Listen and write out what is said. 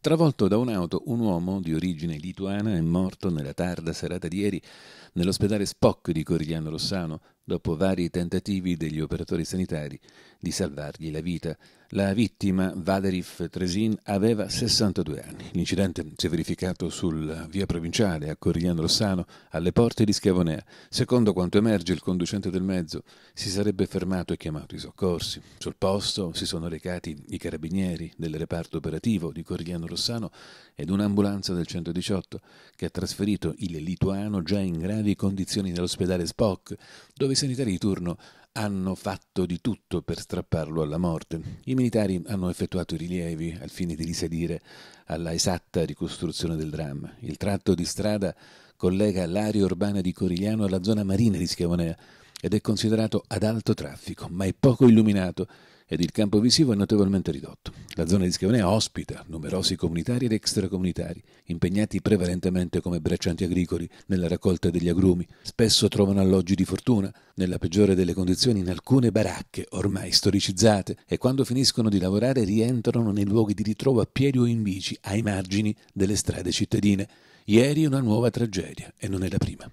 Travolto da un'auto, un uomo di origine lituana è morto nella tarda serata di ieri nell'ospedale Spock di Corigliano Rossano, dopo vari tentativi degli operatori sanitari di salvargli la vita. La vittima, Valerif Tresin, aveva 62 anni. L'incidente si è verificato sulla via provinciale a Corigliano Rossano, alle porte di Schiavonea. Secondo quanto emerge, il conducente del mezzo si sarebbe fermato e chiamato i soccorsi. Sul posto si sono recati i carabinieri del reparto operativo di Corigliano Rossano ed un'ambulanza del 118 che ha trasferito il lituano già in gravi condizioni nell'ospedale Spock, dove sanitari di turno hanno fatto di tutto per strapparlo alla morte. I militari hanno effettuato i rilievi al fine di risalire alla esatta ricostruzione del dramma. Il tratto di strada collega l'area urbana di Corigliano alla zona marina di Schiavonea ed è considerato ad alto traffico, ma è poco illuminato ed il campo visivo è notevolmente ridotto. La zona di Schiavone ospita numerosi comunitari ed extracomunitari, impegnati prevalentemente come braccianti agricoli nella raccolta degli agrumi. Spesso trovano alloggi di fortuna, nella peggiore delle condizioni, in alcune baracche ormai storicizzate e quando finiscono di lavorare rientrano nei luoghi di ritrovo a piedi o in bici ai margini delle strade cittadine. Ieri una nuova tragedia e non è la prima.